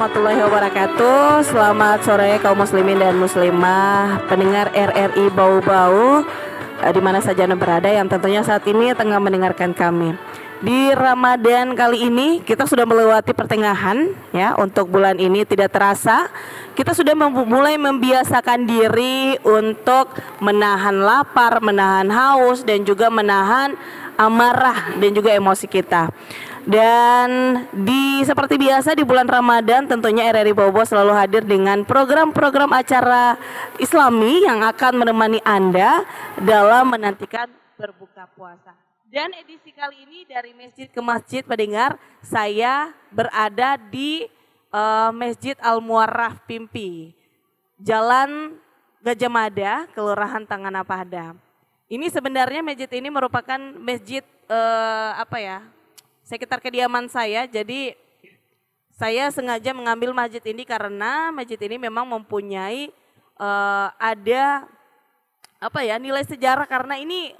warahmatullahi wabarakatuh Selamat sore kaum muslimin dan muslimah Pendengar RRI Bau-Bau eh, di mana saja anda berada yang tentunya saat ini tengah mendengarkan kami di Ramadan kali ini kita sudah melewati pertengahan ya untuk bulan ini tidak terasa kita sudah mulai membiasakan diri untuk menahan lapar, menahan haus dan juga menahan amarah dan juga emosi kita. Dan di seperti biasa di bulan Ramadan tentunya RRI Bobo selalu hadir dengan program-program acara Islami yang akan menemani Anda dalam menantikan berbuka puasa. Dan edisi kali ini dari masjid ke masjid pendengar, saya berada di uh, Masjid Al Muaraf Pimpi. Jalan Gajah Mada, Kelurahan Apahda. Ini sebenarnya masjid ini merupakan masjid uh, apa ya? sekitar kediaman saya. Jadi saya sengaja mengambil masjid ini karena masjid ini memang mempunyai uh, ada apa ya nilai sejarah karena ini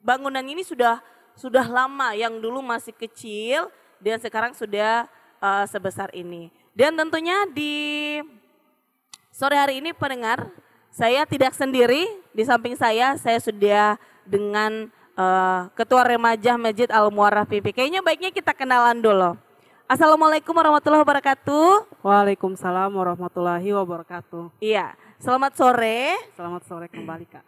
bangunan ini sudah sudah lama yang dulu masih kecil dan sekarang sudah uh, sebesar ini. Dan tentunya di sore hari ini pendengar, saya tidak sendiri, di samping saya saya sudah dengan uh, Ketua Remaja Masjid Al Muarah PP. Kayaknya baiknya kita kenalan dulu. Assalamualaikum warahmatullahi wabarakatuh. Waalaikumsalam warahmatullahi wabarakatuh. Iya, selamat sore. Selamat sore kembali kak.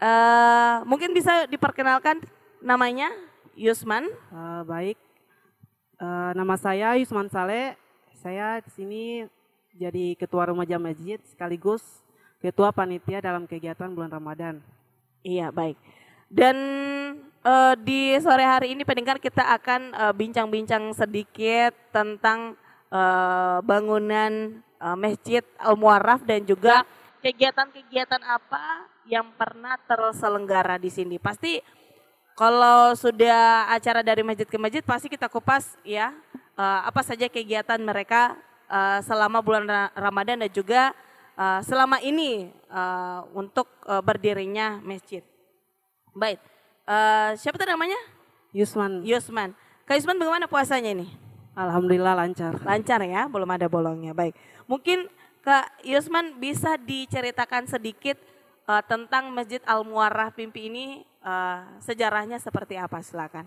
Uh, mungkin bisa diperkenalkan namanya Yusman. Uh, baik, uh, nama saya Yusman Saleh. Saya di sini jadi ketua remaja masjid sekaligus ketua panitia dalam kegiatan bulan Ramadan. Iya, baik. Dan uh, di sore hari ini pendengar kita akan eh, bincang-bincang uh, sedikit tentang uh, bangunan uh, Masjid Al Muaraf dan juga ya, kegiatan-kegiatan apa yang pernah terselenggara di sini. Pasti kalau sudah acara dari masjid ke masjid pasti kita kupas ya uh, apa saja kegiatan mereka uh, selama bulan Ramadan dan juga uh, selama ini uh, untuk uh, berdirinya masjid. Baik. Uh, siapa tadi namanya? Yusman. Yusman. Kak Yusman bagaimana puasanya ini? Alhamdulillah lancar. Lancar ya, belum ada bolongnya. Baik. Mungkin Kak Yusman bisa diceritakan sedikit uh, tentang Masjid Al Muarrah Pimpi ini uh, sejarahnya seperti apa silakan.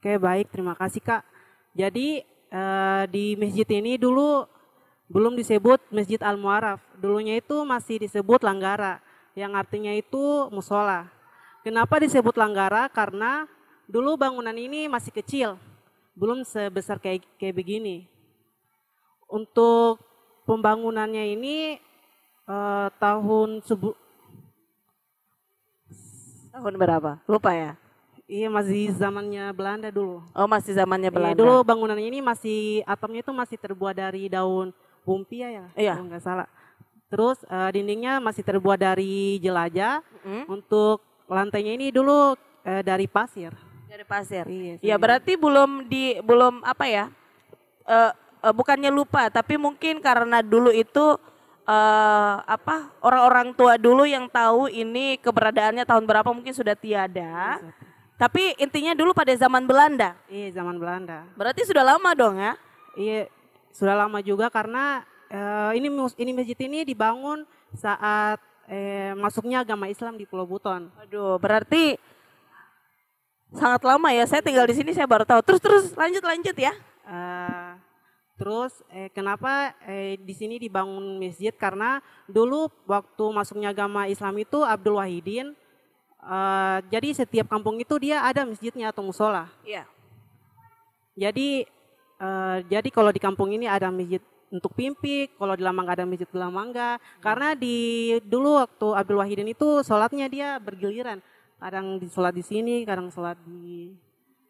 Oke, baik. Terima kasih Kak. Jadi uh, di masjid ini dulu belum disebut Masjid Al Muara, Dulunya itu masih disebut Langgara, yang artinya itu musola. Kenapa disebut Langgara? Karena dulu bangunan ini masih kecil, belum sebesar kayak kayak begini. Untuk pembangunannya ini eh, tahun sebu tahun berapa? Lupa ya. Iya masih zamannya Belanda dulu. Oh masih zamannya iya, Belanda. Iya, dulu bangunan ini masih atomnya itu masih terbuat dari daun bumpia ya, iya. kalau nggak salah. Terus uh, dindingnya masih terbuat dari jelajah. Mm. Untuk lantainya ini dulu eh, dari pasir. Dari pasir. Iya. Ya berarti belum di belum apa ya? Eh, eh, bukannya lupa, tapi mungkin karena dulu itu eh, apa orang-orang tua dulu yang tahu ini keberadaannya tahun berapa mungkin sudah tiada. Iya, tapi intinya dulu pada zaman Belanda. Iya, zaman Belanda. Berarti sudah lama dong ya? Iya, sudah lama juga karena eh, ini ini masjid ini dibangun saat eh, masuknya agama Islam di Pulau Buton. Aduh, berarti sangat lama ya. Saya tinggal di sini saya baru tahu. Terus terus lanjut lanjut ya. Uh, Terus eh, kenapa eh, di sini dibangun masjid? Karena dulu waktu masuknya agama Islam itu Abdul Wahidin. Uh, jadi setiap kampung itu dia ada masjidnya atau musola. Iya. Jadi uh, jadi kalau di kampung ini ada masjid untuk pimpik, kalau di Lamangga ada masjid di Lamangga. Karena di dulu waktu Abdul Wahidin itu sholatnya dia bergiliran. Kadang di sholat di sini, kadang sholat di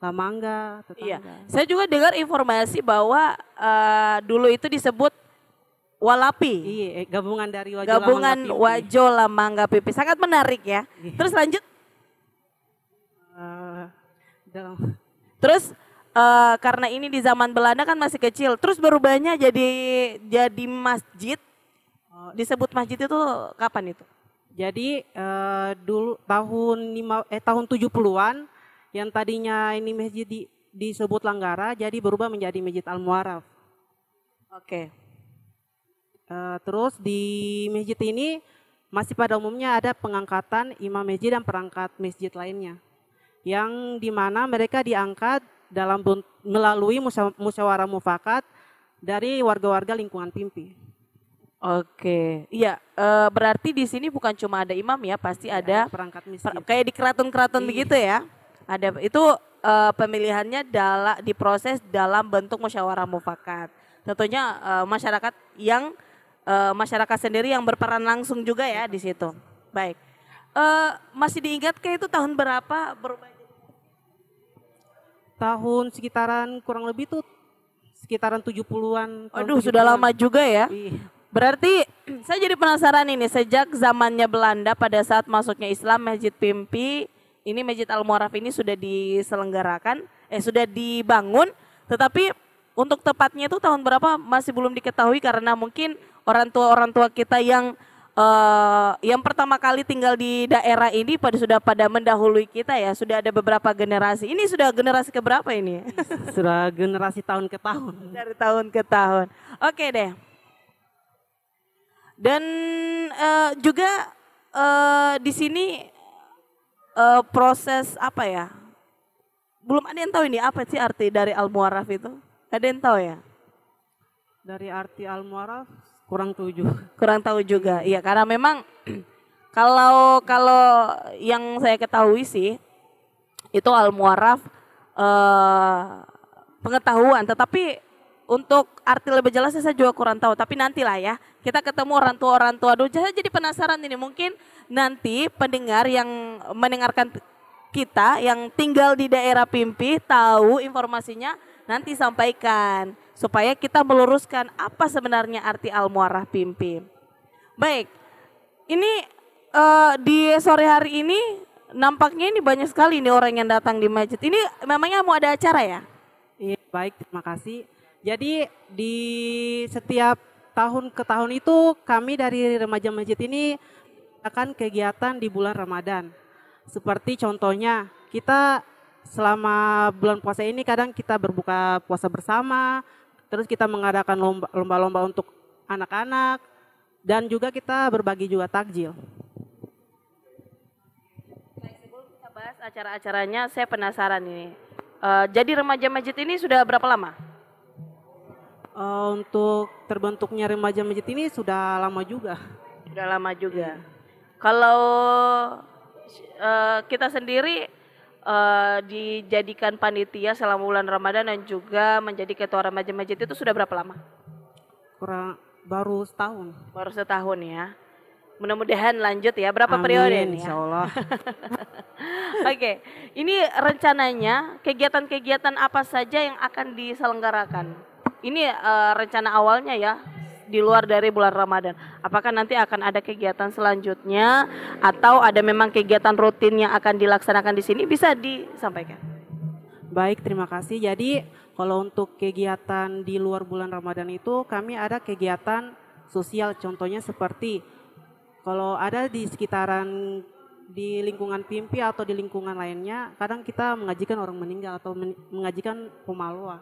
Lamangga. Tetangga. Iya. Saya juga dengar informasi bahwa uh, dulu itu disebut Walapi. Iya, eh, gabungan dari Wajo Gabungan Lamangga Wajo Lamangga Pipi. Sangat menarik ya. Iya. Terus lanjut. Uh, Terus uh, karena ini di zaman Belanda kan masih kecil. Terus berubahnya jadi jadi masjid. Eh, disebut masjid itu kapan itu? Jadi uh, dulu tahun lima, eh tahun 70-an yang tadinya ini masjid di, disebut Langgara jadi berubah menjadi Masjid Al Muaraf. Oke. Okay. Uh, terus di masjid ini masih pada umumnya ada pengangkatan imam masjid dan perangkat masjid lainnya. Yang dimana mereka diangkat dalam melalui musyawarah mufakat dari warga-warga lingkungan Pimpi. Oke, iya eh, berarti di sini bukan cuma ada imam ya, pasti ya, ada perangkat misi. kayak di keraton-keraton iya. begitu ya. Ada itu e, pemilihannya dalam diproses dalam bentuk musyawarah mufakat. Tentunya e, masyarakat yang e, masyarakat sendiri yang berperan langsung juga ya di situ. Baik. Uh, masih diingat ke itu tahun berapa berubah? tahun sekitaran kurang lebih tuh sekitaran 70-an. Aduh, 70 sudah lama juga ya. Iya. Berarti saya jadi penasaran ini sejak zamannya Belanda pada saat masuknya Islam Masjid Pimpi ini Masjid Al Muaraf ini sudah diselenggarakan eh sudah dibangun tetapi untuk tepatnya itu tahun berapa masih belum diketahui karena mungkin orang tua orang tua kita yang uh, yang pertama kali tinggal di daerah ini pada sudah pada mendahului kita ya sudah ada beberapa generasi ini sudah generasi keberapa ini sudah generasi tahun ke tahun dari tahun ke tahun oke deh dan uh, juga uh, di sini uh, proses apa ya belum ada yang tahu ini apa sih arti dari al muaraf itu ada yang tahu ya dari arti al muaraf kurang tahu juga kurang tahu juga iya karena memang kalau kalau yang saya ketahui sih itu al muaraf eh, pengetahuan tetapi untuk arti lebih jelasnya saya juga kurang tahu tapi nantilah ya kita ketemu orang tua orang tua dulu saya jadi penasaran ini mungkin nanti pendengar yang mendengarkan kita yang tinggal di daerah Pimpi tahu informasinya nanti sampaikan supaya kita meluruskan apa sebenarnya arti al pimpi. Baik, ini uh, di sore hari ini nampaknya ini banyak sekali nih orang yang datang di masjid. Ini memangnya mau ada acara ya? Iya, baik, terima kasih. Jadi di setiap tahun ke tahun itu kami dari remaja masjid ini akan kegiatan di bulan Ramadan. Seperti contohnya kita selama bulan puasa ini kadang kita berbuka puasa bersama, Terus kita mengadakan lomba-lomba untuk anak-anak dan juga kita berbagi juga takjil. sebelum kita bahas acara-acaranya, saya penasaran ini. Uh, jadi remaja masjid ini sudah berapa lama? Uh, untuk terbentuknya remaja masjid ini sudah lama juga. Sudah lama juga. Kalau uh, kita sendiri uh, dijadikan panitia selama bulan Ramadan dan juga menjadi ketua remaja masjid itu sudah berapa lama? Kurang baru setahun. Baru setahun ya. Mudah-mudahan lanjut ya. Berapa Amin, periode ini? Ya? Insya Allah. Oke, okay. ini rencananya kegiatan-kegiatan apa saja yang akan diselenggarakan? Ini uh, rencana awalnya ya, di luar dari bulan Ramadan. Apakah nanti akan ada kegiatan selanjutnya atau ada memang kegiatan rutin yang akan dilaksanakan di sini bisa disampaikan? Baik, terima kasih. Jadi kalau untuk kegiatan di luar bulan Ramadan itu kami ada kegiatan sosial contohnya seperti kalau ada di sekitaran di lingkungan PIMPI atau di lingkungan lainnya, kadang kita mengajikan orang meninggal atau mengajikan pemaloa.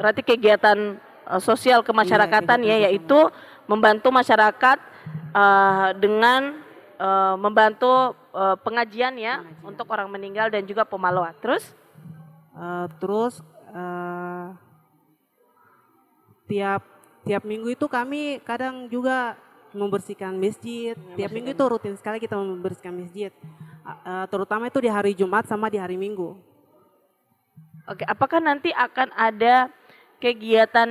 Berarti kegiatan Eh, sosial kemasyarakatan iya, ya, gitu. yaitu membantu masyarakat uh, dengan uh, membantu uh, pengajian ya pengajian. untuk orang meninggal dan juga pemaloa. Terus? Uh, terus uh, tiap tiap minggu itu kami kadang juga membersihkan masjid. Ya, Tiap minggu itu rutin sekali kita membersihkan masjid, uh, terutama itu di hari Jumat sama di hari Minggu. Oke, apakah nanti akan ada kegiatan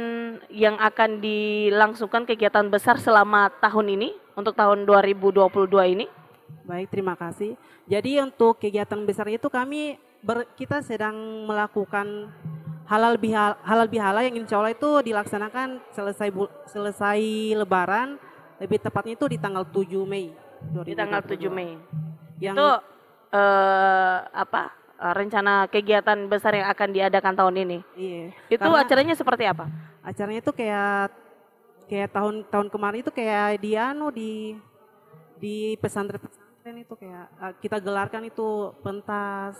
yang akan dilangsungkan kegiatan besar selama tahun ini untuk tahun 2022 ini? Baik, terima kasih. Jadi untuk kegiatan besar itu kami ber, kita sedang melakukan halal bihalal halal bihala yang insya Allah itu dilaksanakan selesai selesai Lebaran, lebih tepatnya itu di tanggal 7 Mei. 2022. Di tanggal 7 Mei. Yang itu uh, eh, apa? Eh, rencana kegiatan besar yang akan diadakan tahun ini. Iya. Itu Karena acaranya seperti apa? Acaranya itu kayak kayak tahun tahun kemarin itu kayak di anu di di pesantren-pesantren itu kayak eh, kita gelarkan itu pentas.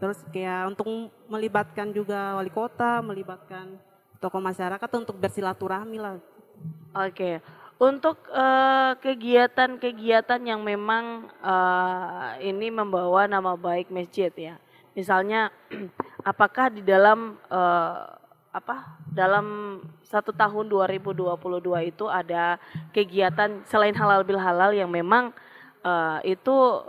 Terus kayak untuk melibatkan juga wali kota, melibatkan tokoh masyarakat untuk bersilaturahmi lah. Oke. Okay. Untuk kegiatan eh, kegiatan-kegiatan yang memang uh, ini membawa nama baik masjid ya. Misalnya apakah di dalam uh, apa dalam satu tahun 2022 itu ada kegiatan selain halal bil halal yang memang uh, itu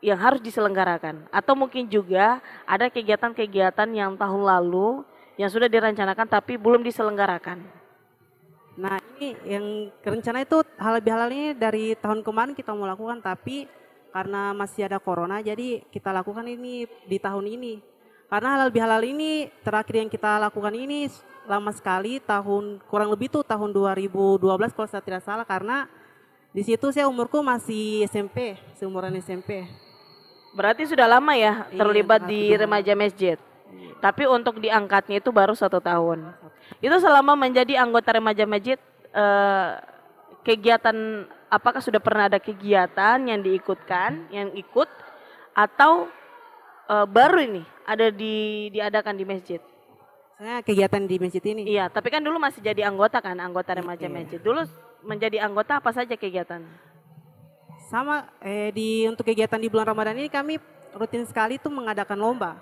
yang harus diselenggarakan atau mungkin juga ada kegiatan-kegiatan yang tahun lalu yang sudah direncanakan tapi belum diselenggarakan. Nah ini yang rencana itu hal lebih halal ini dari tahun kemarin kita mau lakukan tapi karena masih ada corona jadi kita lakukan ini di tahun ini. Karena halal bihalal ini terakhir yang kita lakukan ini lama sekali tahun kurang lebih tuh tahun 2012 kalau saya tidak salah karena di situ saya umurku masih SMP, seumuran SMP. Berarti sudah lama ya iya, terlibat iya, di remaja masjid? Iya. Tapi untuk diangkatnya itu baru satu tahun. Itu selama menjadi anggota remaja masjid eh, kegiatan apakah sudah pernah ada kegiatan yang diikutkan, yang ikut atau eh, baru ini ada di diadakan di masjid? Saya kegiatan di masjid ini. Iya, tapi kan dulu masih jadi anggota kan, anggota remaja okay. Iya. masjid. Dulu menjadi anggota apa saja kegiatan? Sama eh, di untuk kegiatan di bulan Ramadan ini kami rutin sekali itu mengadakan lomba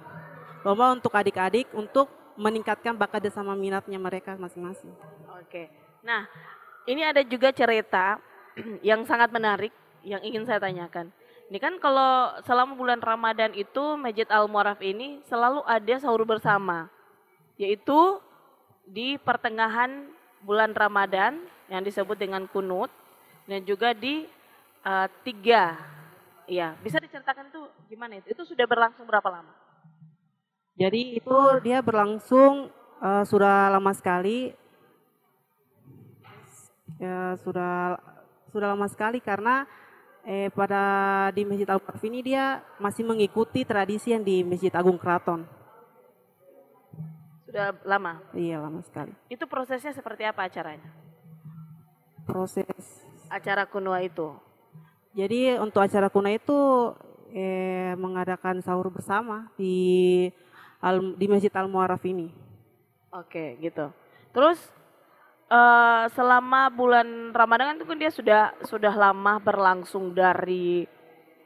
bahwa untuk adik-adik untuk meningkatkan bakat dan sama minatnya mereka masing-masing. Oke. Nah, ini ada juga cerita yang sangat menarik yang ingin saya tanyakan. Ini kan kalau selama bulan Ramadan itu Masjid Al Muaraf ini selalu ada sahur bersama. Yaitu di pertengahan bulan Ramadan yang disebut dengan kunut dan juga di uh, tiga ya bisa diceritakan tuh gimana itu itu sudah berlangsung berapa lama jadi itu dia berlangsung uh, sudah lama sekali. Ya, sudah sudah lama sekali karena eh, pada di Masjid Al Barf ini dia masih mengikuti tradisi yang di Masjid Agung Keraton. Sudah lama? Iya, lama sekali. Itu prosesnya seperti apa acaranya? Proses acara kunwa itu. Jadi untuk acara kunwa itu eh, mengadakan sahur bersama di al, di Masjid Al Muaraf ini. Oke, gitu. Terus uh, selama bulan Ramadan itu kan, kan dia sudah sudah lama berlangsung dari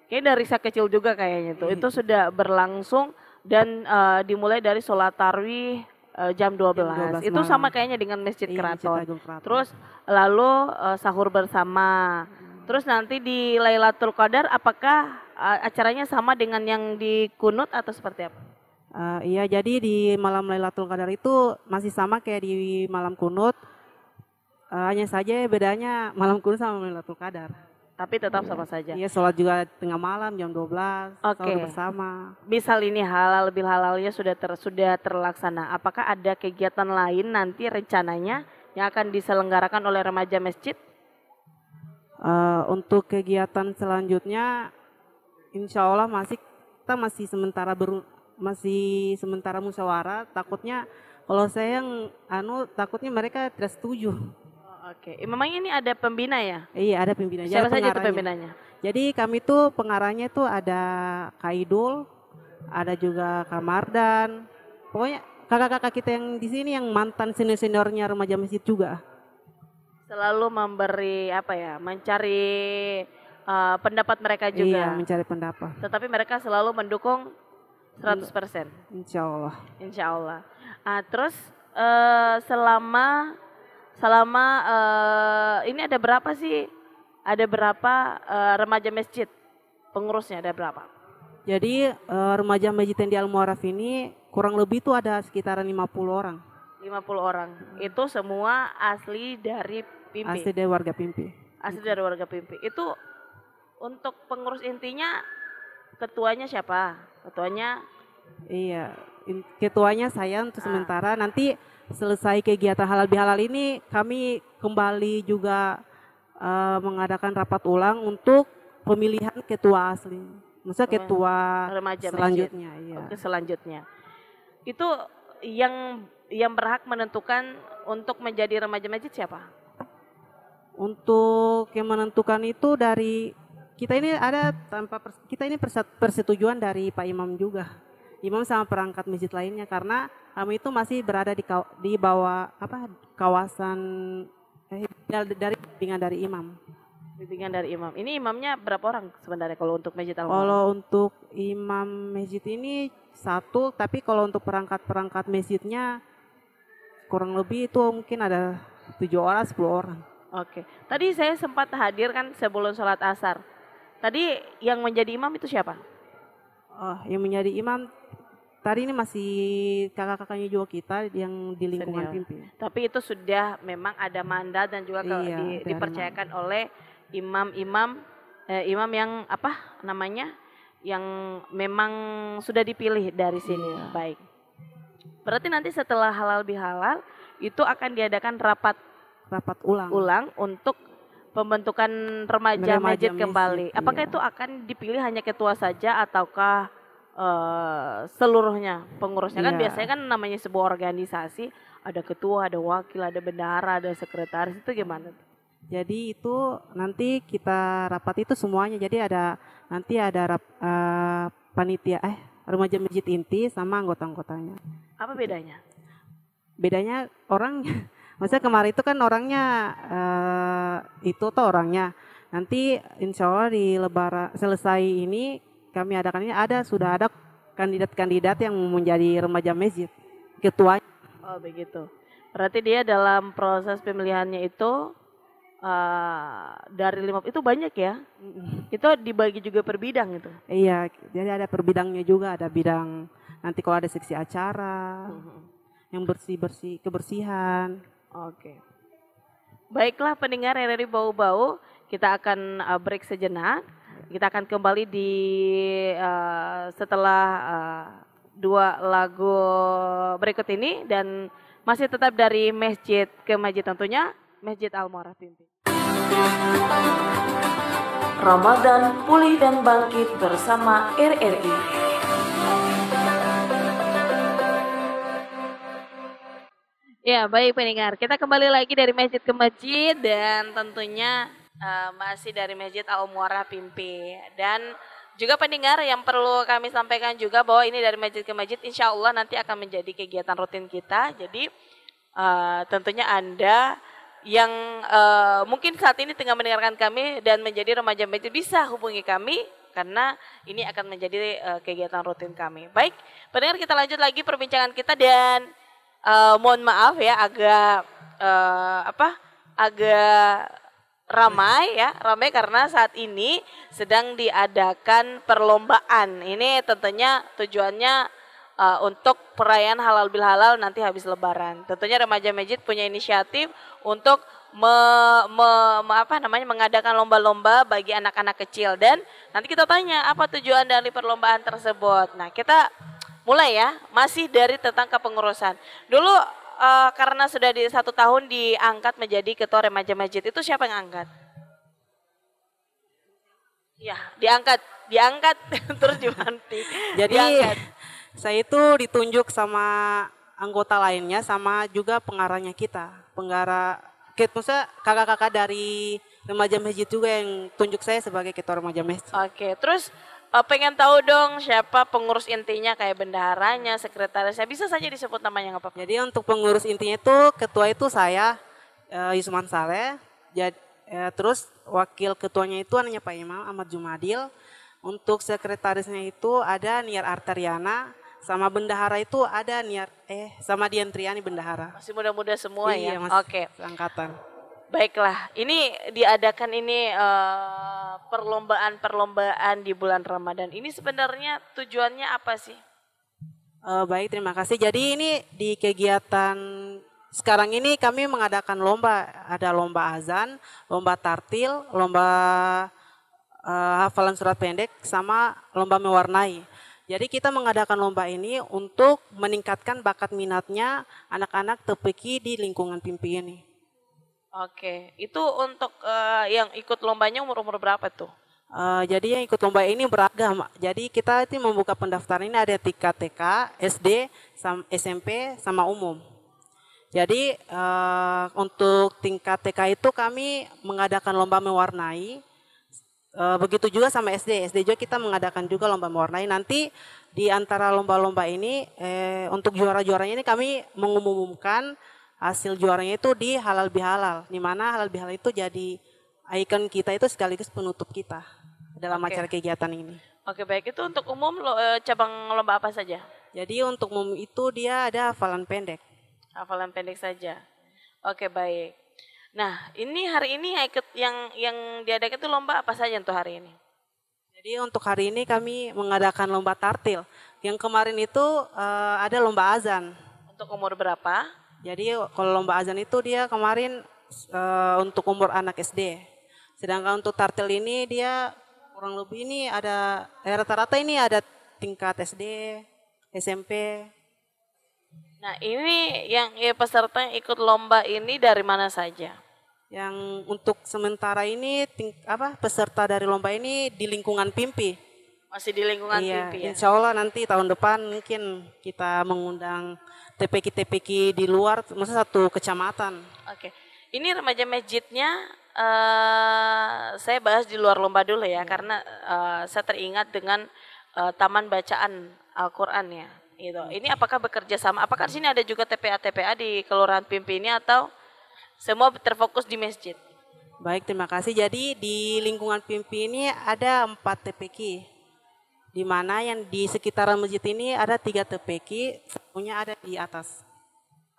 kayak dari saya kecil juga kayaknya itu. Itu iya. sudah berlangsung dan uh, dimulai dari sholat tarwih eh, jam 12. Jam 12 itu sama kayaknya dengan Masjid iya, Keraton. Terus lalu uh, sahur bersama. Hmm. Terus nanti di Lailatul Qadar apakah uh, acaranya sama dengan yang di Kunut atau seperti apa? Uh, iya, jadi di malam Lailatul Qadar itu masih sama kayak di malam kunut. Uh, hanya saja bedanya malam kunut sama Lailatul Qadar. Tapi tetap sama saja. Iya, sholat juga tengah malam jam 12, Oke. Okay. bersama. Misal ini halal lebih halalnya sudah ter, sudah terlaksana. Apakah ada kegiatan lain nanti rencananya yang akan diselenggarakan oleh remaja masjid? Uh, untuk kegiatan selanjutnya, insya Allah masih kita masih sementara ber, masih sementara musyawarah takutnya kalau saya yang anu takutnya mereka tidak setuju. Oh, Oke, okay. Ya, memang ini ada pembina ya? Iya, ada pembina. Siapa saja itu pembinanya? Jadi kami tuh pengarangnya tuh ada Kaidul, ada juga Kamardan. Pokoknya kakak-kakak kita yang di sini yang mantan senior-seniornya remaja masjid juga. Selalu memberi apa ya? Mencari uh, pendapat mereka juga. Iya, mencari pendapat. Tetapi mereka selalu mendukung Seratus persen. Insya Allah. Insya Allah. Ah, terus uh, selama selama uh, ini ada berapa sih? Ada berapa uh, remaja masjid? Pengurusnya ada berapa? Jadi uh, remaja masjid yang di Al-Muaraf ini kurang lebih itu ada sekitaran 50 orang. 50 orang. Itu semua asli dari Pimpi. Asli dari warga Pimpi. Asli dari warga Pimpi. Itu untuk pengurus intinya ketuanya siapa? Ketuanya Iya, ketuanya saya untuk ah. sementara. Nanti selesai kegiatan halal bihalal ini kami kembali juga uh, mengadakan rapat ulang untuk pemilihan ketua asli. Maksudnya oh, ketua remaja selanjutnya, iya. Oke, selanjutnya. Itu yang yang berhak menentukan untuk menjadi remaja masjid siapa? Untuk yang menentukan itu dari kita ini ada tanpa kita ini persetujuan dari Pak Imam juga. Imam sama perangkat masjid lainnya karena kami itu masih berada di di bawah apa kawasan eh, dari bimbingan dari imam. Bimbingan dari imam. Ini imamnya berapa orang sebenarnya kalau untuk masjid al Kalau untuk imam masjid ini satu, tapi kalau untuk perangkat-perangkat masjidnya kurang lebih itu mungkin ada tujuh orang, sepuluh orang. Oke. Tadi saya sempat hadir kan sebelum sholat asar. Tadi yang menjadi imam itu siapa? Oh, yang menjadi imam tadi ini masih kakak-kakaknya juga kita yang di lingkungan Senior. pimpin. Tapi itu sudah memang ada mandat dan juga iya, di, dipercayakan mandat. oleh imam-imam eh, imam yang apa namanya yang memang sudah dipilih dari sini. Iya. Baik. Berarti nanti setelah halal bihalal itu akan diadakan rapat rapat ulang ulang untuk pembentukan remaja, masjid kembali. Iya. Apakah itu akan dipilih hanya ketua saja ataukah uh, seluruhnya pengurusnya? Kan iya. Kan biasanya kan namanya sebuah organisasi ada ketua, ada wakil, ada bendahara, ada sekretaris itu gimana? Jadi itu nanti kita rapat itu semuanya. Jadi ada nanti ada rap, uh, panitia eh remaja masjid inti sama anggota-anggotanya. Apa bedanya? Bedanya orang Maksudnya kemarin itu kan orangnya uh, itu tuh orangnya. Nanti insya Allah di lebaran selesai ini kami adakan ini ada sudah ada kandidat-kandidat yang menjadi remaja masjid ketua. Oh begitu. Berarti dia dalam proses pemilihannya itu uh, dari lima itu banyak ya. Itu dibagi juga per bidang gitu. Iya, jadi ada per bidangnya juga, ada bidang nanti kalau ada seksi acara, uh mm-hmm. -huh. yang bersih-bersih kebersihan, Oke. Baiklah pendengar RRI Bau-Bau, kita akan eh, break sejenak. Kita akan kembali di uh, setelah uh, dua lagu berikut ini dan masih tetap dari masjid ke masjid tentunya Masjid Al Muarah Pimpin. Ramadan pulih dan bangkit bersama RRI. Ya, baik pendengar. Kita kembali lagi dari masjid ke masjid dan tentunya uh, masih dari masjid Al Muara Pimpi. Dan juga pendengar yang perlu kami sampaikan juga bahwa ini dari masjid ke masjid insya Allah nanti akan menjadi kegiatan rutin kita. Jadi uh, tentunya Anda yang uh, mungkin saat ini tengah mendengarkan kami dan menjadi remaja masjid bisa hubungi kami karena ini akan menjadi uh, kegiatan rutin kami. Baik, pendengar kita lanjut lagi perbincangan kita dan uh, mohon maaf ya agak uh, apa agak ramai ya ramai karena saat ini sedang diadakan perlombaan ini tentunya tujuannya uh, untuk perayaan halal bihalal nanti habis lebaran tentunya remaja masjid punya inisiatif untuk me, me, me, apa namanya mengadakan lomba-lomba bagi anak-anak kecil dan nanti kita tanya apa tujuan dari perlombaan tersebut. Nah, kita mulai ya, masih dari tentang kepengurusan. Dulu uh, karena sudah di satu tahun diangkat menjadi ketua remaja masjid, itu siapa yang angkat? Ya, diangkat, diangkat, terus dimanti Jadi diangkat. saya itu ditunjuk sama anggota lainnya, sama juga pengarahnya kita, pengarah, maksudnya kakak-kakak dari remaja masjid juga yang tunjuk saya sebagai ketua remaja masjid. Oke, terus Uh, pengen tahu dong siapa pengurus intinya kayak bendaharanya, sekretarisnya, bisa saja disebut namanya nggak apa-apa. Jadi untuk pengurus intinya itu ketua itu saya uh, Yusman Saleh, jadi uh, eh, terus wakil ketuanya itu anaknya Pak Imam Ahmad Jumadil. Untuk sekretarisnya itu ada Niar Arteriana, sama bendahara itu ada Niar eh sama Dian Triani bendahara. Masih muda-muda semua iya, ya. Oke. Okay. Angkatan. Baiklah, ini diadakan ini eh, perlombaan-perlombaan uh, di bulan Ramadan. Ini sebenarnya tujuannya apa sih? Uh, baik, terima kasih. Jadi ini di kegiatan sekarang ini kami mengadakan lomba. Ada lomba azan, lomba tartil, lomba uh, hafalan surat pendek, sama lomba mewarnai. Jadi kita mengadakan lomba ini untuk meningkatkan bakat minatnya anak-anak tepeki di lingkungan pimpi ini. Oke, itu untuk uh, yang ikut lombanya umur-umur berapa tuh? Uh, jadi yang ikut lomba ini beragam. Jadi kita itu membuka pendaftaran ini ada tingkat TK, SD, SMP, sama umum. Jadi uh, untuk tingkat TK itu kami mengadakan lomba mewarnai. Uh, begitu juga sama SD. SD juga kita mengadakan juga lomba mewarnai. Nanti di antara lomba-lomba ini eh, untuk juara-juaranya ini kami mengumumkan hasil juaranya itu di halal bihalal, di mana halal bihalal itu jadi ikon kita itu sekaligus penutup kita dalam okay. acara kegiatan ini. Oke baik itu untuk umum lo, eh, cabang lomba apa saja? Jadi untuk umum itu dia ada hafalan pendek. Hafalan pendek saja. Oke baik. Nah ini hari ini ikut yang yang diadakan itu lomba apa saja untuk hari ini? Jadi untuk hari ini kami mengadakan lomba tartil. Yang kemarin itu uh, ada lomba azan. Untuk umur berapa? Jadi kalau lomba azan itu dia kemarin e, untuk umur anak SD. Sedangkan untuk tartil ini dia kurang lebih ini ada eh, rata-rata ini ada tingkat SD, SMP. Nah ini yang ya, peserta yang ikut lomba ini dari mana saja? Yang untuk sementara ini ting, apa peserta dari lomba ini di lingkungan Pimpi. Masih di lingkungan iya, Pimpi ya? Insya Allah nanti tahun depan mungkin kita mengundang TPK-TPK di luar, masa satu kecamatan. Oke, ini remaja masjidnya uh, saya bahas di luar lomba dulu ya, hmm. karena uh, saya teringat dengan uh, taman bacaan Al-Quran ya. Gitu. Iya. Ini apakah bekerja sama? Apakah di sini ada juga TPA-TPA di Kelurahan Pimpi ini atau semua terfokus di masjid? Baik, terima kasih. Jadi di lingkungan Pimpi ini ada empat TPK di mana yang di sekitaran masjid ini ada tiga tepeki punya ada di atas.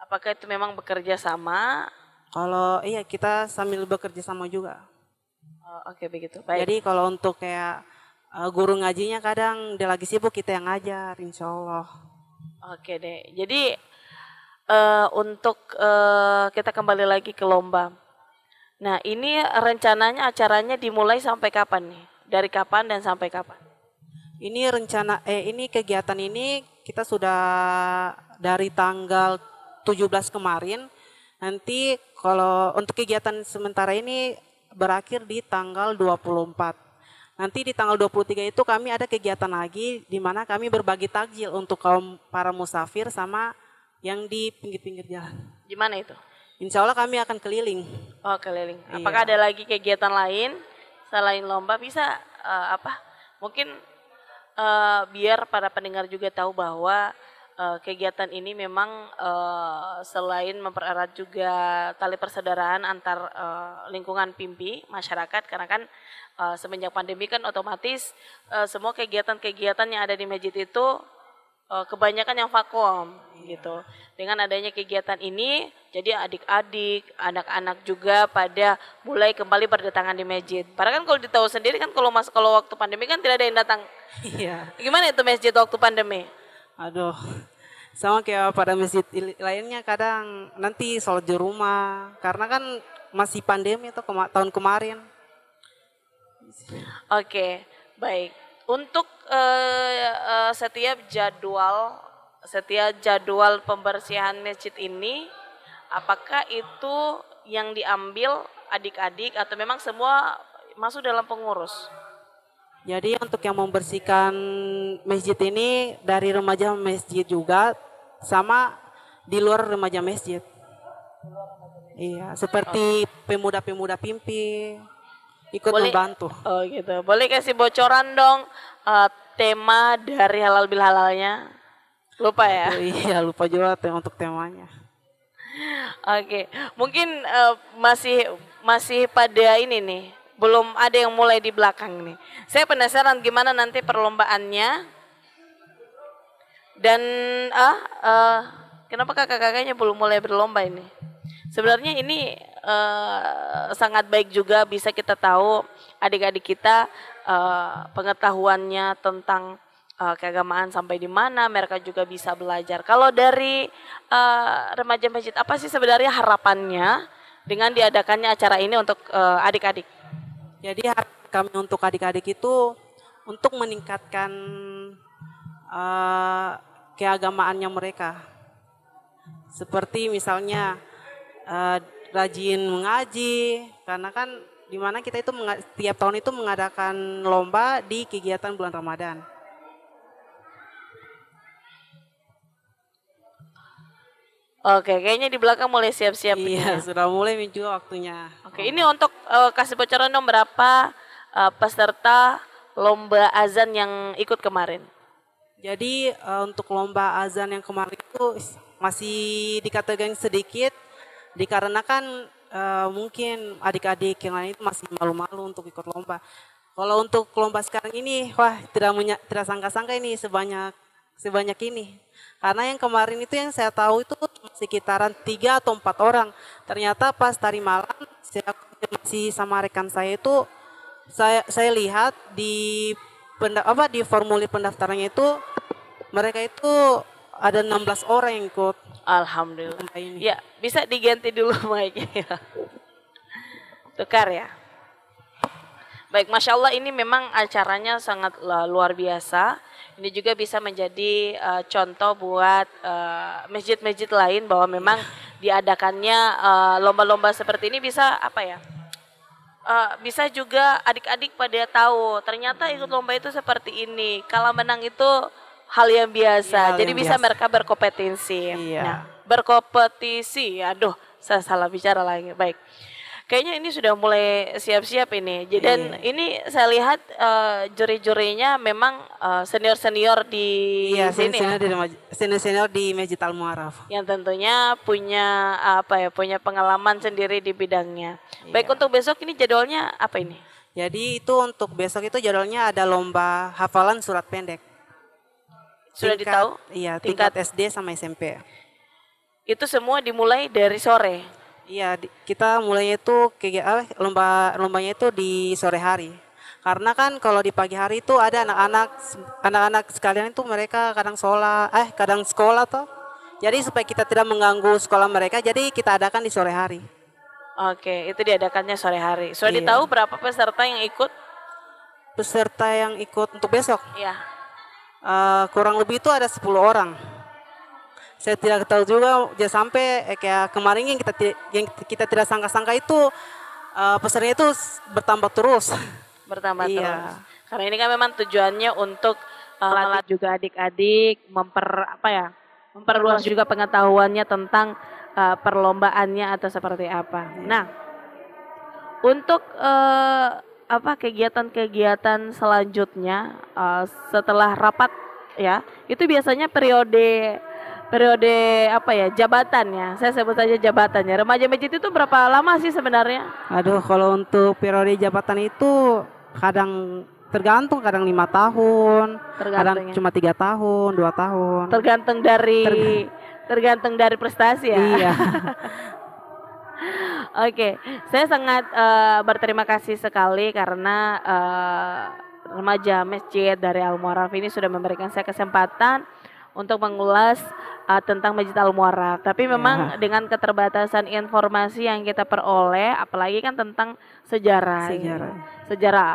Apakah itu memang bekerja sama? Kalau iya kita sambil bekerja sama juga. Oh, Oke okay, begitu. Baik. Jadi kalau untuk kayak uh, guru ngajinya kadang dia lagi sibuk kita yang ngajar, insya Allah. Oke okay, deh. Jadi uh, untuk uh, kita kembali lagi ke lomba. Nah ini rencananya acaranya dimulai sampai kapan nih? Dari kapan dan sampai kapan? Ini rencana eh ini kegiatan ini kita sudah dari tanggal 17 kemarin. Nanti kalau untuk kegiatan sementara ini berakhir di tanggal 24. Nanti di tanggal 23 itu kami ada kegiatan lagi di mana kami berbagi takjil untuk kaum para musafir sama yang di pinggir-pinggir jalan. Gimana itu? Insya Allah kami akan keliling. Oh keliling. Iya. Apakah iya. ada lagi kegiatan lain selain lomba bisa uh, apa? Mungkin uh, biar para pendengar juga tahu bahwa uh, kegiatan ini memang uh, selain mempererat juga tali persaudaraan antar uh, lingkungan PIMPI masyarakat karena kan uh, semenjak pandemi kan otomatis uh, semua kegiatan-kegiatan yang ada di masjid itu kebanyakan yang vakum gitu. Dengan adanya kegiatan ini jadi adik-adik, anak-anak juga pada mulai kembali berdatangan di masjid. Padahal kan kalau ditahu sendiri kan kalau mas kalau waktu pandemi kan tidak ada yang datang Iya. Gimana itu masjid waktu pandemi? Aduh, sama kayak pada masjid lainnya kadang nanti sholat di rumah karena kan masih pandemi itu kema tahun kemarin. Oke, baik. Untuk uh, uh, setiap jadwal setiap jadwal pembersihan masjid ini, apakah itu yang diambil adik-adik atau memang semua masuk dalam pengurus? Jadi untuk yang membersihkan masjid ini dari remaja masjid juga sama di luar remaja masjid. Iya, seperti pemuda-pemuda pimpi ikut Boleh, membantu. Oh gitu. Boleh kasih bocoran dong uh, tema dari halal bil halalnya? Lupa ya? Aduh, iya, lupa juga tem untuk temanya. Oke, okay. mungkin uh, masih masih pada ini nih belum ada yang mulai di belakang nih. Saya penasaran gimana nanti perlombaannya. Dan ah, uh, kenapa kakak-kakaknya belum mulai berlomba ini? Sebenarnya ini uh, sangat baik juga bisa kita tahu adik-adik kita uh, pengetahuannya tentang uh, keagamaan sampai di mana mereka juga bisa belajar. Kalau dari uh, remaja masjid apa sih sebenarnya harapannya dengan diadakannya acara ini untuk Uh, adik -adik? Jadi kami untuk adik-adik itu untuk meningkatkan uh, keagamaannya mereka. Seperti misalnya uh, rajin mengaji, karena kan di mana kita itu tiap tahun itu mengadakan lomba di kegiatan bulan Ramadan. Oke, kayaknya di belakang mulai siap-siap. Iya, ya. sudah mulai juga waktunya. Oke, oh. ini untuk uh, kasih bocoran dong berapa uh, peserta lomba azan yang ikut kemarin? Jadi uh, untuk lomba azan yang kemarin itu masih dikategorikan sedikit dikarenakan uh, mungkin adik-adik yang lain itu masih malu-malu untuk ikut lomba. Kalau untuk lomba sekarang ini, wah tidak punya, tidak sangka-sangka ini sebanyak sebanyak ini. Karena yang kemarin itu yang saya tahu itu sekitaran tiga atau empat orang. Ternyata pas tadi malam saya konfirmasi sama rekan saya itu saya saya lihat di penda, apa di formulir pendaftarannya itu mereka itu ada 16 orang yang ikut. Alhamdulillah. Ini. Ya, bisa diganti dulu mic ya. Tukar ya. Baik, Masya Allah ini memang acaranya sangat uh, luar biasa ini juga bisa menjadi uh, contoh buat eh, masjid-masjid uh, lain bahwa memang diadakannya eh, lomba-lomba uh, seperti ini bisa apa ya? Uh, bisa juga adik-adik pada tahu ternyata ikut lomba itu seperti ini. Kalau menang itu hal yang biasa. Iya, hal Jadi yang bisa mereka berkompetisi. Iya. Nah, berkompetisi. Aduh, saya salah bicara lagi. Baik kayaknya ini sudah mulai siap-siap ini. Jadi dan yeah. ini saya lihat uh, juri-jurinya memang senior eh, senior-senior di yeah, sini. Senior, senior di senior-senior di Majital Muaraf. Yang tentunya punya apa ya, punya pengalaman sendiri di bidangnya. Yeah. Baik untuk besok ini jadwalnya apa ini? Jadi itu untuk besok itu jadwalnya ada lomba hafalan surat pendek. Sudah tingkat, ditahu? Iya, tingkat, tingkat SD sama SMP. Itu semua dimulai dari sore. Iya, kita mulainya itu KGA lomba lombanya itu di sore hari. Karena kan kalau di pagi hari itu ada anak-anak anak-anak sekalian itu mereka kadang sekolah, eh kadang sekolah toh. Jadi supaya kita tidak mengganggu sekolah mereka, jadi kita adakan di sore hari. Oke, itu diadakannya sore hari. Sudah iya. ditahu berapa peserta yang ikut? Peserta yang ikut untuk besok? Iya. Uh, kurang lebih itu ada 10 orang saya tidak tahu juga dia sampai eh, kayak kemarin yang kita yang kita tidak sangka-sangka itu uh, pesernya itu bertambah terus bertambah iya. karena ini kan memang tujuannya untuk uh, melatih juga adik-adik memper apa ya memperluas juga pengetahuannya tentang uh, perlombaannya atau seperti apa iya. nah untuk uh, apa kegiatan-kegiatan selanjutnya uh, setelah rapat ya itu biasanya periode periode apa ya jabatannya saya sebut saja jabatannya remaja masjid itu berapa lama sih sebenarnya aduh kalau untuk periode jabatan itu kadang tergantung kadang lima tahun kadang ya. cuma tiga tahun dua tahun tergantung dari tergantung, tergantung dari prestasi ya iya Oke, saya sangat uh, berterima kasih sekali karena uh, remaja masjid dari Al Muaraf ini sudah memberikan saya kesempatan untuk mengulas uh, tentang Masjid Al Muara, Tapi ya. memang ya. dengan keterbatasan informasi yang kita peroleh, apalagi kan tentang sejarah. Sejarah. Sejarah.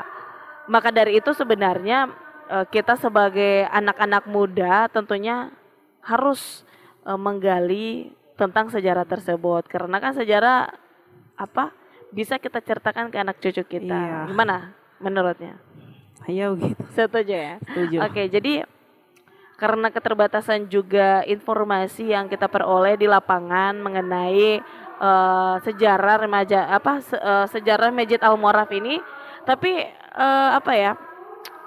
Maka dari itu sebenarnya uh, kita sebagai anak-anak muda tentunya harus uh, menggali tentang sejarah tersebut karena kan sejarah apa bisa kita ceritakan ke anak cucu kita. Iya. Gimana menurutnya? Ayo gitu. Setuju ya. Setuju. Oke, jadi karena keterbatasan juga informasi yang kita peroleh di lapangan mengenai uh, sejarah remaja apa se, uh, sejarah Masjid Al Muaraf ini tapi uh, apa ya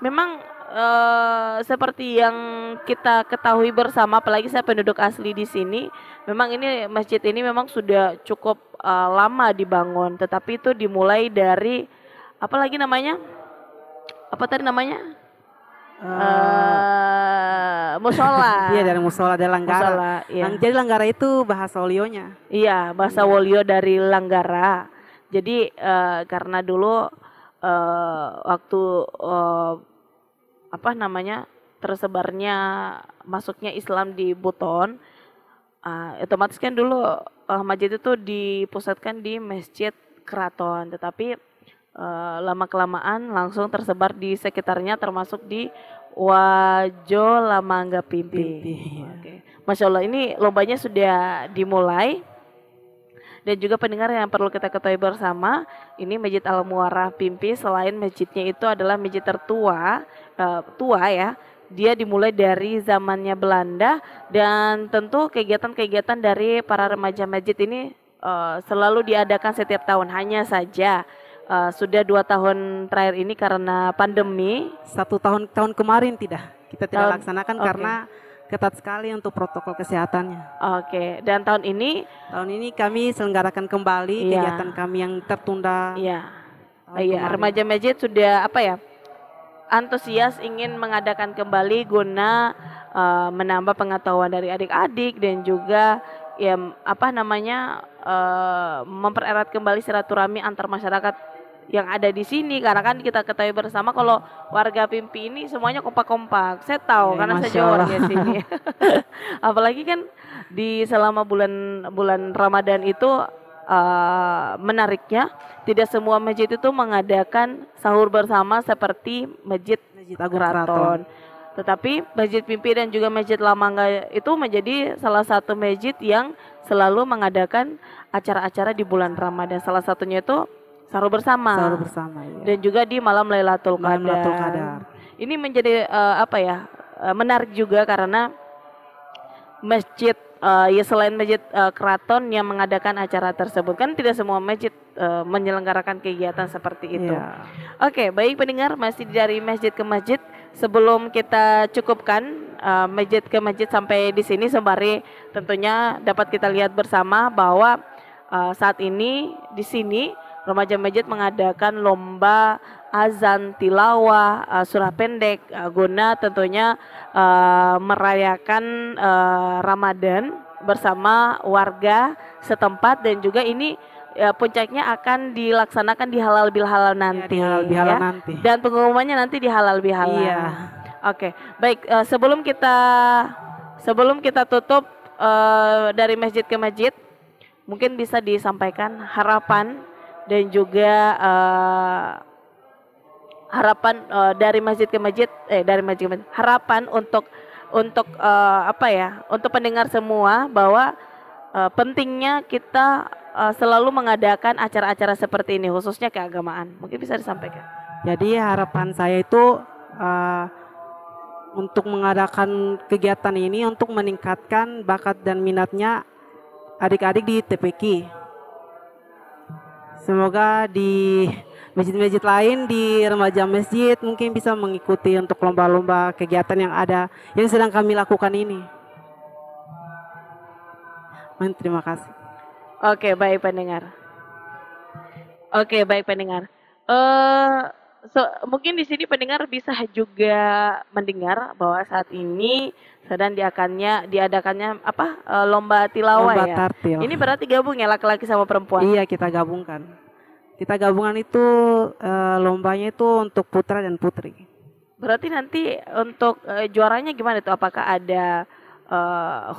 memang uh, seperti yang kita ketahui bersama apalagi saya penduduk asli di sini memang ini masjid ini memang sudah cukup uh, lama dibangun tetapi itu dimulai dari apa lagi namanya apa tadi namanya Uh, musola. iya dari musola dari Langgara. Musola, iya. Jadi Langgara itu bahasa Wolionya. Iya, bahasa iya. Wolio dari Langgara. Jadi uh, karena dulu uh, waktu uh, apa namanya tersebarnya masuknya Islam di Buton, uh, otomatis kan dulu uh, masjid itu dipusatkan di Masjid Keraton, tetapi Eh, lama kelamaan langsung tersebar di sekitarnya termasuk di Wajo Lamangga Pimpi. Pimpi. Oke. Masya Allah ini lombanya sudah dimulai dan juga pendengar yang perlu kita ketahui bersama ini Masjid Al Muara Pimpi selain masjidnya itu adalah masjid tertua eh, tua ya dia dimulai dari zamannya Belanda dan tentu kegiatan-kegiatan dari para remaja masjid ini eh, selalu diadakan setiap tahun hanya saja uh, sudah dua tahun terakhir ini karena pandemi. Satu tahun tahun kemarin tidak kita tidak tahun, laksanakan okay. karena ketat sekali untuk protokol kesehatannya. Oke, okay. dan tahun ini? Tahun ini kami selenggarakan kembali iya. kegiatan kami yang tertunda. Iya, iya. Remaja masjid sudah apa ya? Antusias ingin mengadakan kembali guna uh, menambah pengetahuan dari adik-adik dan juga ya apa namanya uh, mempererat kembali silaturahmi antar masyarakat yang ada di sini karena kan kita ketahui bersama kalau warga Pimpi ini semuanya kompak-kompak. Saya tahu ya, karena saya jauh di sini. Apalagi kan di selama bulan bulan Ramadan itu uh, menariknya tidak semua masjid itu mengadakan sahur bersama seperti masjid, masjid Tetapi Masjid Pimpi dan juga Masjid Lamangga itu menjadi salah satu masjid yang selalu mengadakan acara-acara di bulan Ramadan. Salah satunya itu sahur bersama. Sahur bersama iya. Dan juga di malam Lailatul Qadar. Malam Qadar. Ini menjadi uh, apa ya? Eh, menarik juga karena masjid uh, ya selain masjid uh, keraton yang mengadakan acara tersebut kan tidak semua masjid menyelenggarakan kegiatan seperti itu. Yeah. Oke, okay, baik pendengar masih dari masjid ke masjid sebelum kita cukupkan uh, masjid ke masjid sampai di sini sembari tentunya dapat kita lihat bersama bahwa uh, saat ini di sini remaja masjid mengadakan lomba azan tilawah uh, surah pendek uh, guna tentunya uh, merayakan uh, Ramadan bersama warga setempat dan juga ini ya, puncaknya akan dilaksanakan di halal bihalal iya, nanti. Ya, di halal ya. nanti. Dan pengumumannya nanti di halal bihalal. Iya. Oke, okay. baik. Uh, sebelum kita sebelum kita tutup uh, dari masjid ke masjid, mungkin bisa disampaikan harapan dan juga uh, harapan uh, dari masjid ke masjid eh dari masjid ke masjid harapan untuk untuk uh, apa ya untuk pendengar semua bahwa uh, pentingnya kita uh, selalu mengadakan acara-acara seperti ini khususnya keagamaan mungkin bisa disampaikan jadi harapan saya itu uh, untuk mengadakan kegiatan ini untuk meningkatkan bakat dan minatnya adik-adik di TPKI. Semoga di masjid-masjid lain di remaja masjid mungkin bisa mengikuti untuk lomba-lomba kegiatan yang ada yang sedang kami lakukan ini. Terima kasih. Oke, baik pendengar. Oke, baik pendengar. Uh, so, mungkin di sini pendengar bisa juga mendengar bahwa saat ini sedang diakannya diadakannya apa eh, lomba tilawah lomba ya. Tartil. Ini berarti gabung ya laki-laki sama perempuan. Iya, kita gabungkan. Kita gabungan itu eh, lombanya itu untuk putra dan putri. Berarti nanti untuk eh, juaranya gimana tuh? Apakah ada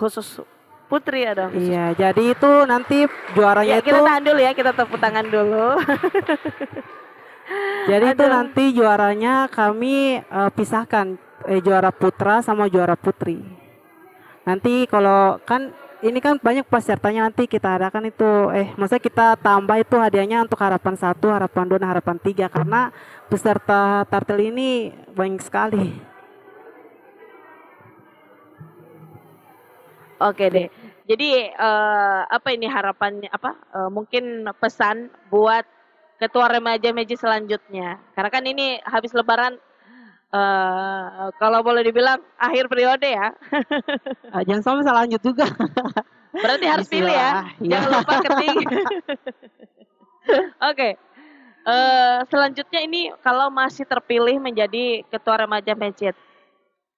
khusus putri ada khusus? Iya, jadi itu nanti juaranya ya, kita itu Kita tahan dulu ya, kita tepuk tangan dulu. Jadi Aduh. itu nanti juaranya kami uh, pisahkan eh, juara putra sama juara putri. Nanti kalau kan ini kan banyak pesertanya nanti kita adakan itu eh maksudnya kita tambah itu hadiahnya untuk harapan satu, harapan dua, harapan tiga karena peserta tartel ini banyak sekali. Oke deh. Jadi uh, apa ini harapannya apa uh, mungkin pesan buat ketua remaja meji selanjutnya. Karena kan ini habis lebaran uh, kalau boleh dibilang akhir periode ya. uh, jangan sampai salah lanjut juga. Berarti harus Isilah, pilih ya. ya. Jangan lupa ketik. Oke. Okay. Uh, eh, selanjutnya ini kalau masih terpilih menjadi ketua remaja Mejit,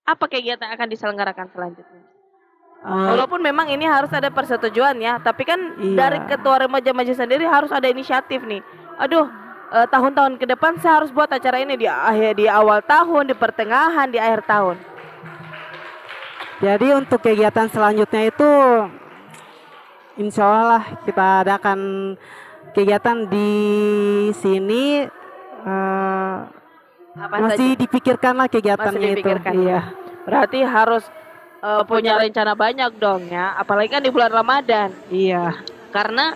apa kegiatan yang akan diselenggarakan selanjutnya? Uh, Walaupun memang ini harus ada persetujuan ya, tapi kan iya. dari ketua remaja maju sendiri harus ada inisiatif nih aduh eh, tahun-tahun ke depan saya harus buat acara ini di akhir di awal tahun, di pertengahan, di akhir tahun. Jadi untuk kegiatan selanjutnya itu insya Allah kita adakan kegiatan di sini uh, Apa masih saja? dipikirkanlah kegiatannya masih itu. Iya. Berarti harus uh, punya rencana banyak dong ya, apalagi kan di bulan Ramadan. Iya. Karena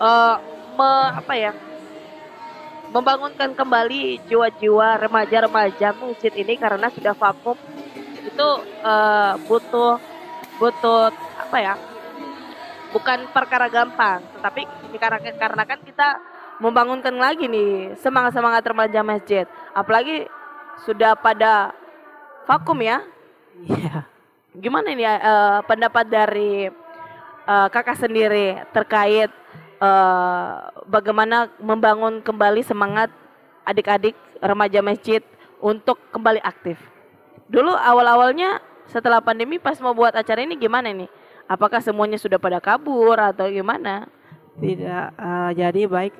uh, me, apa ya? membangunkan kembali jiwa-jiwa remaja-remaja masjid ini karena sudah vakum itu uh, butuh butuh apa ya bukan perkara gampang tetapi karena karena kan kita membangunkan lagi nih semangat semangat remaja masjid apalagi sudah pada vakum ya iya. gimana ini uh, pendapat dari uh, kakak sendiri terkait uh, bagaimana membangun kembali semangat adik-adik remaja masjid untuk kembali aktif. Dulu awal-awalnya setelah pandemi pas mau buat acara ini gimana nih? Apakah semuanya sudah pada kabur atau gimana? Tidak. Uh, jadi baik.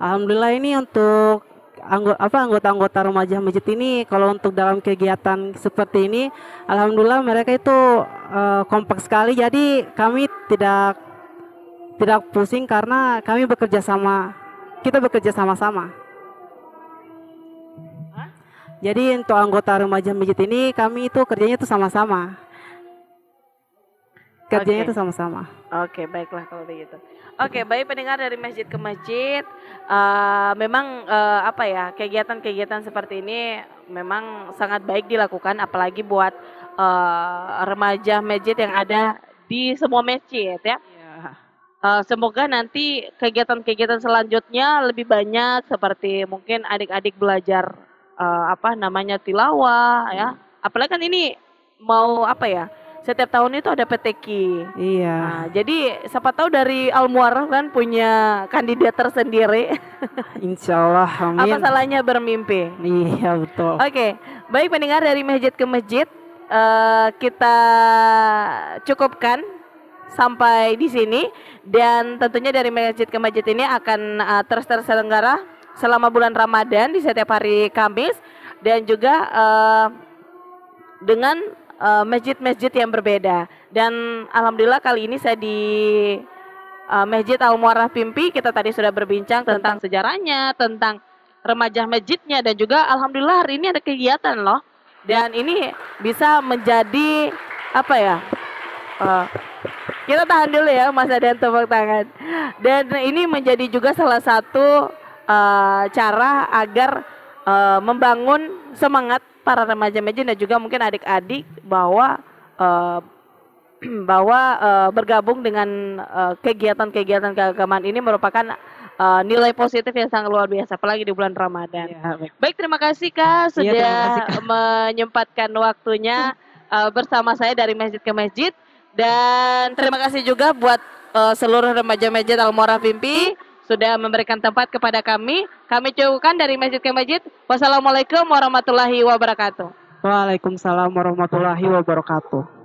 Alhamdulillah ini untuk anggota anggota-anggota remaja masjid ini kalau untuk dalam kegiatan seperti ini alhamdulillah mereka itu uh, kompak sekali jadi kami tidak tidak pusing karena kami bekerja sama kita bekerja sama-sama. Jadi untuk anggota remaja masjid ini kami itu kerjanya itu sama-sama. Kerjanya okay. itu sama-sama. Oke, okay, baiklah kalau begitu. Oke, okay, baik pendengar dari masjid ke masjid, uh, memang uh, apa ya kegiatan-kegiatan seperti ini memang sangat baik dilakukan, apalagi buat uh, remaja masjid yang ada di semua masjid ya. Eh, semoga nanti kegiatan-kegiatan selanjutnya lebih banyak seperti mungkin adik-adik belajar uh, apa namanya tilawah hmm. ya. Apalagi kan ini mau apa ya? Setiap tahun itu ada PTQ. Iya. Nah, jadi siapa tahu dari Muara kan punya kandidat tersendiri. Insya Allah. Amin. Apa salahnya bermimpi? Iya betul. Oke, baik pendengar dari masjid ke masjid uh, kita cukupkan sampai di sini dan tentunya dari masjid ke masjid ini akan uh, terus terselenggara selama bulan Ramadan di setiap hari Kamis dan juga uh, dengan eh, masjid-masjid uh, yang berbeda dan alhamdulillah kali ini saya di uh, Masjid Al Muarah Pimpi kita tadi sudah berbincang tentang sejarahnya tentang remaja masjidnya dan juga alhamdulillah hari ini ada kegiatan loh dan ini bisa menjadi apa ya uh, kita tahan dulu ya Mas Aden tepuk tangan. Dan ini menjadi juga salah satu uh, cara agar uh, membangun semangat para remaja remaja dan juga mungkin adik-adik bahwa uh, bahwa uh, bergabung dengan kegiatan kegiatan-kegiatan keagamaan ini merupakan uh, nilai positif yang sangat luar biasa apalagi di bulan Ramadan. Ya, baik. baik, terima kasih Kak iya, sudah ya, kasih, Kak. menyempatkan waktunya uh, bersama saya dari masjid ke masjid. Dan terima kasih juga buat uh, seluruh remaja masjid Almora Pimpi sudah memberikan tempat kepada kami. Kami cukupkan dari Masjid ke Masjid. Wassalamualaikum warahmatullahi wabarakatuh. Waalaikumsalam warahmatullahi wabarakatuh.